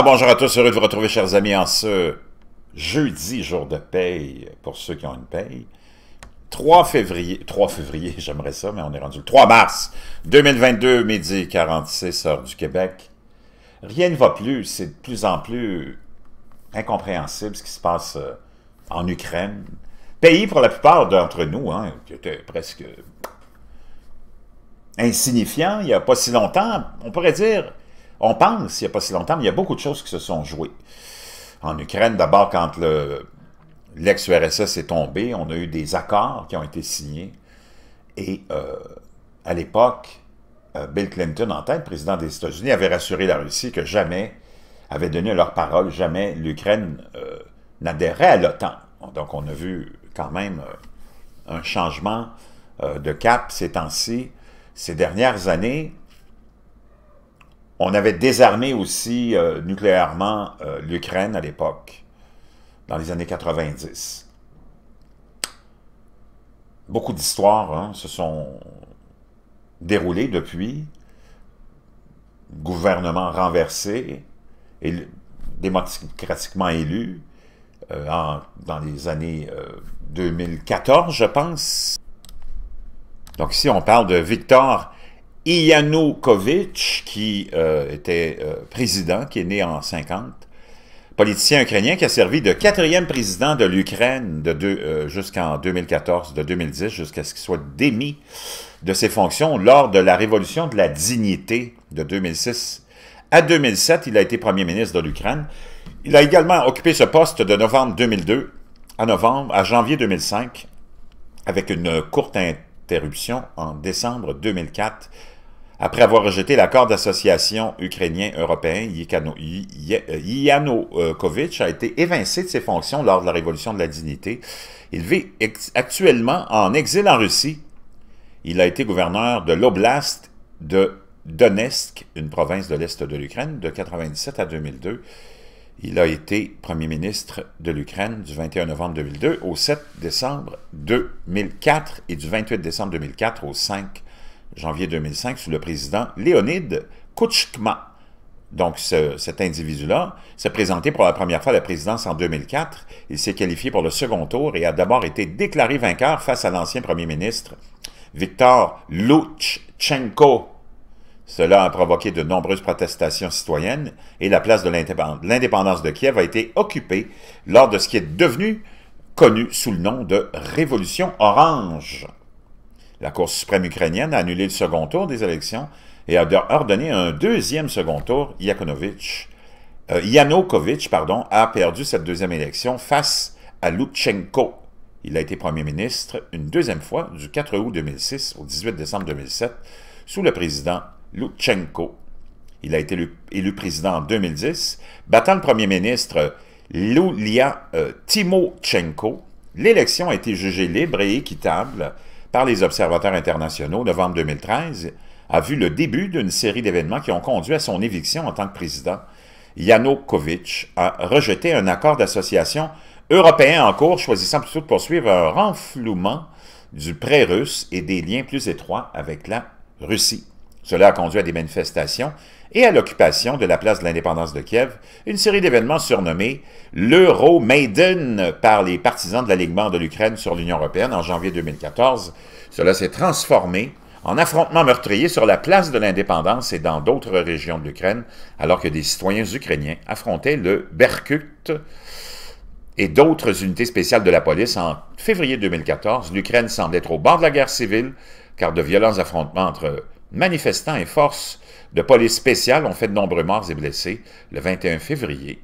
Ah, bonjour à tous, heureux de vous retrouver, chers amis, en ce jeudi, jour de paye, pour ceux qui ont une paye. 3 février, 3 février, j'aimerais ça, mais on est rendu le 3 mars 2022, midi 46, heure du Québec. Rien ne va plus, c'est de plus en plus incompréhensible ce qui se passe euh, en Ukraine. Pays pour la plupart d'entre nous, hein, qui était presque insignifiant il n'y a pas si longtemps, on pourrait dire on pense, il n'y a pas si longtemps, mais il y a beaucoup de choses qui se sont jouées. En Ukraine, d'abord, quand l'ex-URSS est tombé, on a eu des accords qui ont été signés. Et euh, à l'époque, euh, Bill Clinton, en tête, président des États-Unis, avait rassuré la Russie que jamais, avait donné leur parole, jamais l'Ukraine euh, n'adhérait à l'OTAN. Donc, on a vu quand même un changement de cap ces temps-ci. Ces dernières années, on avait désarmé aussi euh, nucléairement euh, l'Ukraine à l'époque, dans les années 90. Beaucoup d'histoires hein, se sont déroulées depuis. Gouvernement renversé, et démocratiquement élu, euh, dans les années 2014, je pense. Donc ici, on parle de Victor Yanukovych, qui euh, était euh, président, qui est né en 50, politicien ukrainien qui a servi de quatrième président de l'Ukraine de euh, jusqu'en 2014, de 2010 jusqu'à ce qu'il soit démis de ses fonctions lors de la révolution de la dignité de 2006 à 2007. Il a été premier ministre de l'Ukraine. Il a également occupé ce poste de novembre 2002 à novembre à janvier 2005 avec une courte interruption en décembre 2004 après avoir rejeté l'accord d'association ukrainien-européen, euh, Yanukovych a été évincé de ses fonctions lors de la Révolution de la dignité. Il vit actuellement en exil en Russie. Il a été gouverneur de l'oblast de Donetsk, une province de l'Est de l'Ukraine, de 1997 à 2002. Il a été premier ministre de l'Ukraine du 21 novembre 2002 au 7 décembre 2004 et du 28 décembre 2004 au 5 janvier 2005, sous le président Léonide Kouchkma. Donc, cet individu-là s'est présenté pour la première fois à la présidence en 2004. Il s'est qualifié pour le second tour et a d'abord été déclaré vainqueur face à l'ancien premier ministre Viktor Lutchenko. Cela a provoqué de nombreuses protestations citoyennes et la place de l'indépendance de Kiev a été occupée lors de ce qui est devenu connu sous le nom de Révolution orange. La Cour suprême ukrainienne a annulé le second tour des élections et a ordonné un deuxième second tour. Euh, Yanukovych, pardon, a perdu cette deuxième élection face à Lutsenko. Il a été premier ministre une deuxième fois du 4 août 2006 au 18 décembre 2007 sous le président Lutsenko. Il a été élu, président en 2010, battant le premier ministre Lulia euh, Timochenko. L'élection a été jugée libre et équitable par les observateurs internationaux novembre 2013 a vu le début d'une série d'événements qui ont conduit à son éviction en tant que président. Yanukovych a rejeté un accord d'association européen en cours, choisissant plutôt de poursuivre un renflouement du prêt russe et des liens plus étroits avec la Russie. Cela a conduit à des manifestations et à l'occupation de la place de l'indépendance de Kiev, une série d'événements surnommés l'Euro-Maiden par les partisans de l'alignement de l'Ukraine sur l'Union européenne en janvier 2014. Cela s'est transformé en affrontements meurtriers sur la place de l'indépendance et dans d'autres régions de l'Ukraine, alors que des citoyens ukrainiens affrontaient le Berkut et d'autres unités spéciales de la police en février 2014. L'Ukraine semble être au bord de la guerre civile, car de violents affrontements entre manifestants et forces de police spéciale ont fait de nombreux morts et blessés, le 21 février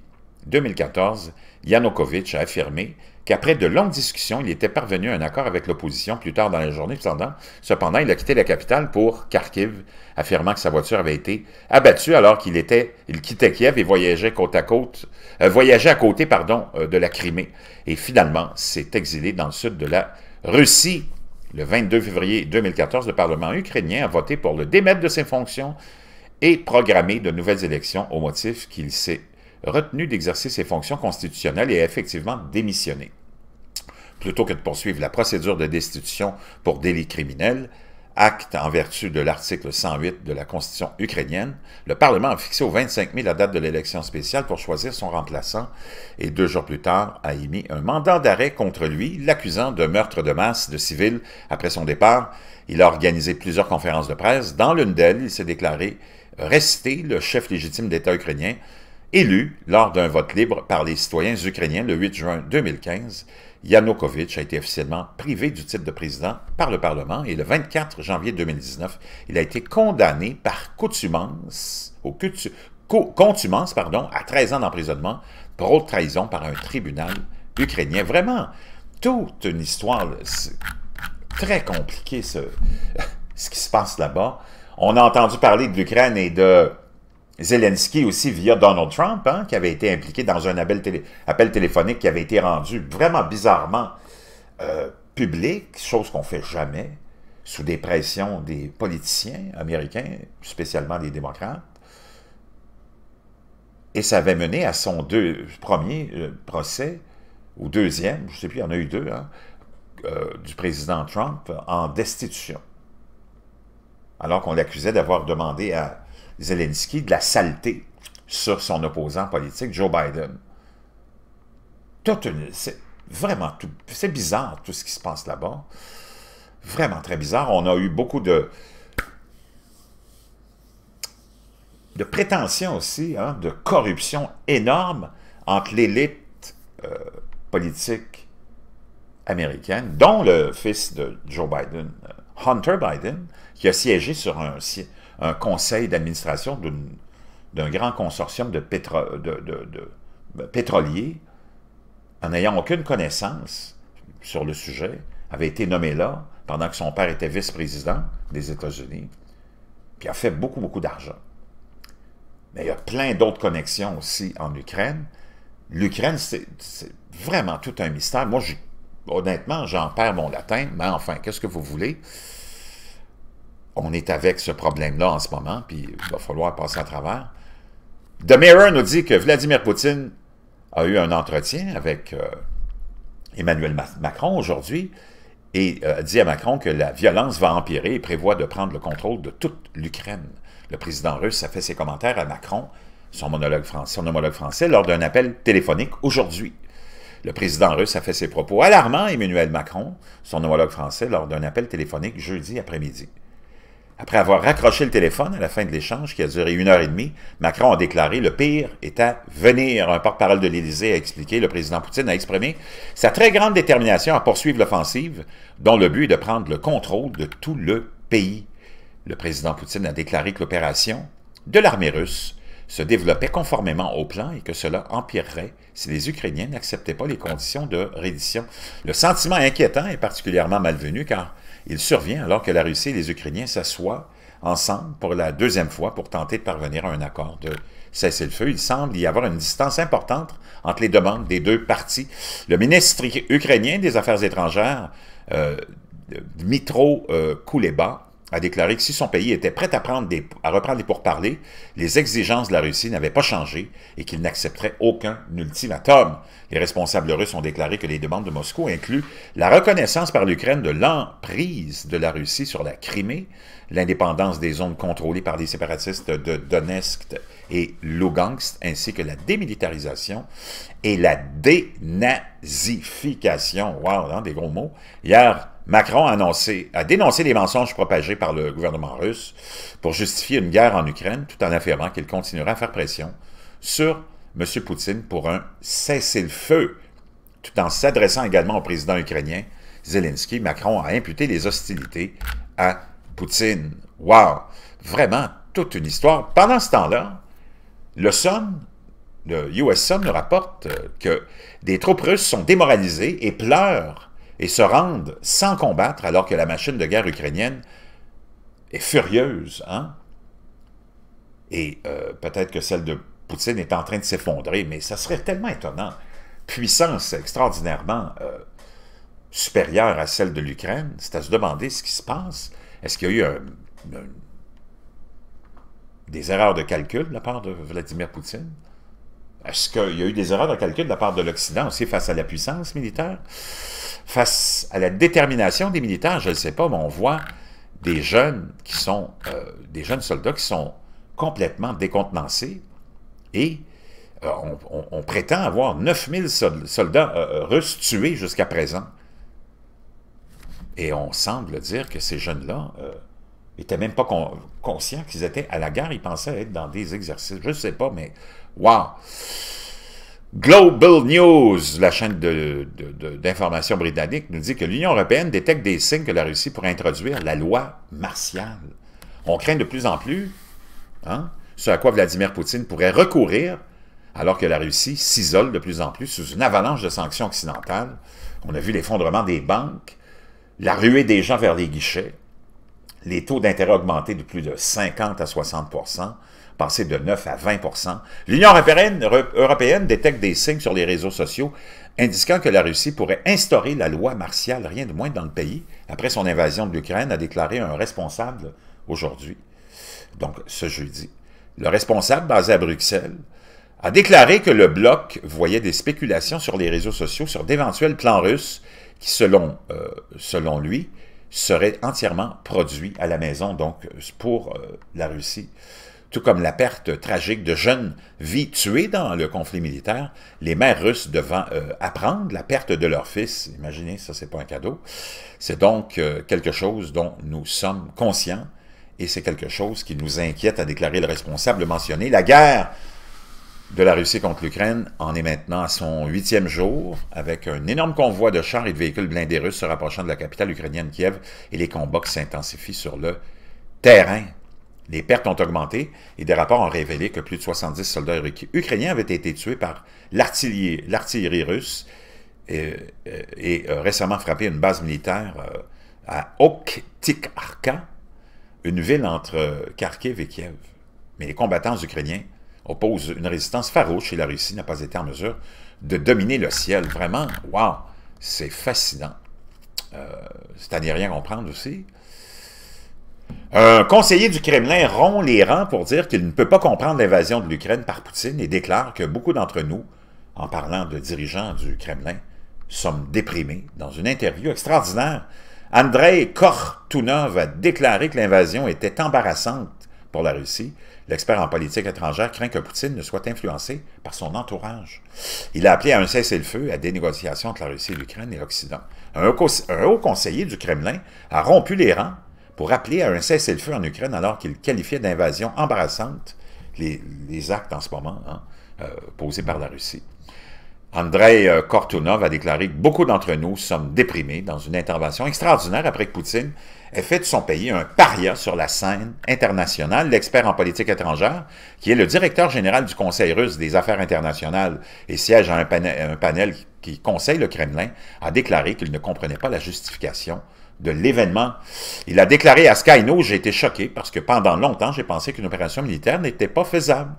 2014, Yanukovych a affirmé qu'après de longues discussions, il était parvenu à un accord avec l'opposition plus tard dans la journée. Cependant, cependant, il a quitté la capitale pour Kharkiv, affirmant que sa voiture avait été abattue alors qu'il était, il quittait Kiev et voyageait côte à côte, euh, voyageait à côté, pardon, euh, de la Crimée. Et finalement, s'est exilé dans le sud de la Russie. Le 22 février 2014, le Parlement ukrainien a voté pour le démettre de ses fonctions et programmer de nouvelles élections au motif qu'il s'est retenu d'exercer ses fonctions constitutionnelles et a effectivement démissionné. Plutôt que de poursuivre la procédure de destitution pour délit criminel, acte en vertu de l'article 108 de la Constitution ukrainienne, le Parlement a fixé au 25 mai la date de l'élection spéciale pour choisir son remplaçant et deux jours plus tard a émis un mandat d'arrêt contre lui, l'accusant de meurtre de masse de civils après son départ. Il a organisé plusieurs conférences de presse. Dans l'une d'elles, il s'est déclaré Resté le chef légitime d'État ukrainien, élu lors d'un vote libre par les citoyens ukrainiens le 8 juin 2015. Yanukovych a été officiellement privé du titre de président par le Parlement et le 24 janvier 2019, il a été condamné par contumace contumance à 13 ans d'emprisonnement pour haute trahison par un tribunal ukrainien. Vraiment, toute une histoire très compliquée, ce qui se passe là-bas. On a entendu parler de l'Ukraine et de Zelensky aussi via Donald Trump, hein, qui avait été impliqué dans un appel, téléphonique qui avait été rendu vraiment bizarrement euh, public, chose qu'on fait jamais, sous des pressions des politiciens américains, spécialement des démocrates. Et ça avait mené à son premier euh, procès, ou deuxième, je ne sais plus, il y en a eu deux, hein, euh, du président Trump en destitution alors qu'on l'accusait d'avoir demandé à Zelensky de la saleté sur son opposant politique, Joe Biden. C'est vraiment C'est bizarre tout ce qui se passe là-bas. Vraiment très bizarre. On a eu beaucoup de. de prétentions aussi, hein, de corruption énorme entre l'élite euh, politique américaine, dont le fils de Joe Biden, euh, Hunter Biden, qui a siégé sur un, conseil d'administration d'un grand consortium de, de pétroliers, en n'ayant aucune connaissance sur le sujet, avait été nommé là pendant que son père était vice-président des États-Unis, puis a fait beaucoup, beaucoup d'argent. Mais il y a plein d'autres connexions aussi en Ukraine. L'Ukraine, c'est vraiment tout un mystère. Moi, honnêtement, j'en perds mon latin, mais enfin, qu'est-ce que vous voulez? on est avec ce problème-là en ce moment, puis il va falloir passer à travers. The Mirror nous dit que Vladimir Poutine a eu un entretien avec euh, Emmanuel Macron aujourd'hui et a euh, dit à Macron que la violence va empirer et prévoit de prendre le contrôle de toute l'Ukraine. Le président russe a fait ses commentaires à Macron, son, son homologue français, lors d'un appel téléphonique aujourd'hui. Le président russe a fait ses propos alarmants à Emmanuel Macron, son homologue français, lors d'un appel téléphonique jeudi après-midi. Après avoir raccroché le téléphone à la fin de l'échange, qui a duré une heure et demie, Macron a déclaré Le pire est à venir. Un porte-parole de l'Élysée a expliqué Le président Poutine a exprimé sa très grande détermination à poursuivre l'offensive, dont le but est de prendre le contrôle de tout le pays. Le président Poutine a déclaré que l'opération de l'armée russe se développait conformément au plan et que cela empirerait si les Ukrainiens n'acceptaient pas les conditions de reddition. Le sentiment inquiétant est particulièrement malvenu car il survient alors que la Russie et les Ukrainiens s'assoient ensemble pour la deuxième fois pour tenter de parvenir à un accord de cessez-le-feu. Il semble y avoir une distance importante entre les demandes des deux parties. Le ministre ukrainien des Affaires étrangères, euh, Dmitro euh, Kuleba, a déclaré que si son pays était prêt à, prendre des, à reprendre les pourparlers, les exigences de la Russie n'avaient pas changé et qu'il n'accepterait aucun ultimatum. Les responsables russes ont déclaré que les demandes de Moscou incluent la reconnaissance par l'Ukraine de l'emprise de la Russie sur la Crimée, l'indépendance des zones contrôlées par les séparatistes de Donetsk et Lugansk, ainsi que la démilitarisation et la dénazification. Wow, hein, des gros mots. Hier, Macron a, dénoncé les mensonges propagés par le gouvernement russe pour justifier une guerre en Ukraine, tout en affirmant qu'il continuera à faire pression sur M. Poutine pour un cessez-le-feu, tout en s'adressant également au président ukrainien Zelensky. Macron a imputé les hostilités à Poutine. Wow! Vraiment toute une histoire. Pendant ce temps-là, le Sun, le US Sun nous rapporte que des troupes russes sont démoralisées et pleurent et se rendent sans combattre alors que la machine de guerre ukrainienne est furieuse. Hein? Et euh, peut-être que celle de Poutine est en train de s'effondrer, mais ça serait tellement étonnant. Puissance extraordinairement euh, supérieure à celle de l'Ukraine, c'est à se demander ce qui se passe. Est-ce qu'il y a eu des erreurs de calcul de la part de Vladimir Poutine? Est-ce qu'il y a eu des erreurs de calcul de la part de l'Occident aussi face à la puissance militaire? Face à la détermination des militaires, je ne sais pas, mais on voit des jeunes qui sont euh, des jeunes soldats qui sont complètement décontenancés et euh, on, prétend avoir 9000 soldats euh, russes tués jusqu'à présent. Et on semble dire que ces jeunes-là n'étaient même pas conscients qu'ils étaient à la guerre, ils pensaient être dans des exercices. Je ne sais pas, mais Wow! Global News, la chaîne d'information britannique, nous dit que l'Union européenne détecte des signes que la Russie pourrait introduire la loi martiale. On craint de plus en plus hein, ce à quoi Vladimir Poutine pourrait recourir alors que la Russie s'isole de plus en plus sous une avalanche de sanctions occidentales. On a vu l'effondrement des banques, la ruée des gens vers les guichets, les taux d'intérêt augmentés de plus de 50 à 60 passer de 9 à 20 L'Union européenne, détecte des signes sur les réseaux sociaux indiquant que la Russie pourrait instaurer la loi martiale, rien de moins dans le pays, après son invasion de l'Ukraine, a déclaré un responsable aujourd'hui, donc ce jeudi. Le responsable basé à Bruxelles a déclaré que le bloc voyait des spéculations sur les réseaux sociaux sur d'éventuels plans russes qui, selon, euh, lui, seraient entièrement produits à la maison, donc pour euh, la Russie tout comme la perte tragique de jeunes vies tuées dans le conflit militaire, les mères russes devant euh, apprendre la perte de leur fils. Imaginez, ça, c'est pas un cadeau. C'est donc euh, quelque chose dont nous sommes conscients et c'est quelque chose qui nous inquiète, à déclarer le responsable mentionné. La guerre de la Russie contre l'Ukraine en est maintenant à son huitième jour, avec un énorme convoi de chars et de véhicules blindés russes se rapprochant de la capitale ukrainienne Kiev, et les combats qui s'intensifient sur le terrain. Les pertes ont augmenté et des rapports ont révélé que plus de 70 soldats ukrainiens avaient été tués par l'artillerie russe et, euh, récemment frappé une base militaire euh, à Oktikharka, une ville entre euh, Kharkiv et Kiev. Mais les combattants ukrainiens opposent une résistance farouche et la Russie n'a pas été en mesure de dominer le ciel. Vraiment, waouh, c'est fascinant. c'est à n'y rien comprendre aussi. Un conseiller du Kremlin rompt les rangs pour dire qu'il ne peut pas comprendre l'invasion de l'Ukraine par Poutine et déclare que beaucoup d'entre nous, en parlant de dirigeants du Kremlin, sommes déprimés. Dans une interview extraordinaire, Andrei Kortunov a déclaré que l'invasion était embarrassante pour la Russie. L'expert en politique étrangère craint que Poutine ne soit influencé par son entourage. Il a appelé à un cessez-le-feu, à des négociations entre la Russie, l'Ukraine et l'Occident. Un haut conseiller du Kremlin a rompu les rangs pour appeler à un cessez-le-feu en Ukraine alors qu'il qualifiait d'invasion embarrassante les, actes en ce moment hein, euh, posés par la Russie. Andrei euh, Kortunov a déclaré que beaucoup d'entre nous sommes déprimés dans une intervention extraordinaire après que Poutine ait fait de son pays un paria sur la scène internationale. L'expert en politique étrangère, qui est le directeur général du Conseil russe des affaires internationales et siège à un un panel qui conseille le Kremlin, a déclaré qu'il ne comprenait pas la justification de l'événement. Il a déclaré à Sky News, j'ai été choqué parce que pendant longtemps, j'ai pensé qu'une opération militaire n'était pas faisable,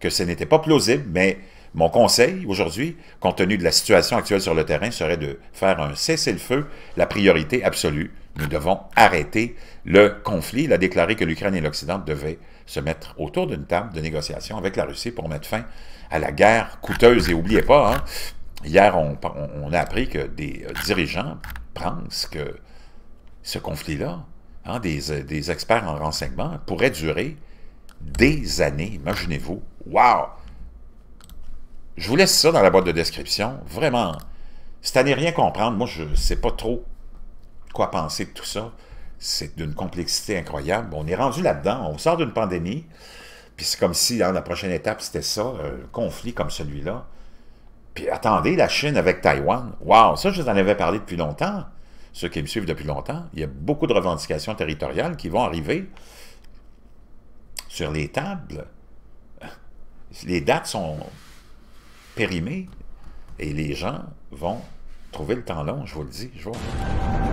que ce n'était pas plausible, mais mon conseil aujourd'hui, compte tenu de la situation actuelle sur le terrain, serait de faire un cessez-le-feu, la priorité absolue. Nous devons arrêter le conflit. Il a déclaré que l'Ukraine et l'Occident devaient se mettre autour d'une table de négociation avec la Russie pour mettre fin à la guerre coûteuse. Et n'oubliez pas, hein, hier, on, on, a appris que des euh, dirigeants pensent que ce conflit-là, hein, euh, des, experts en renseignement, pourrait durer des années, imaginez-vous. Wow! Je vous laisse ça dans la boîte de description. Vraiment, c'est à rien comprendre. Moi, je ne sais pas trop quoi penser de tout ça. C'est d'une complexité incroyable. On est rendu là-dedans. On sort d'une pandémie. Puis c'est comme si, dans hein, la prochaine étape, c'était ça, un euh, conflit comme celui-là. Puis attendez, la Chine avec Taïwan. Wow, ça, je vous en avais parlé depuis longtemps ceux qui me suivent depuis longtemps, il y a beaucoup de revendications territoriales qui vont arriver sur les tables. Les dates sont périmées et les gens vont trouver le temps long, je vous le dis. Je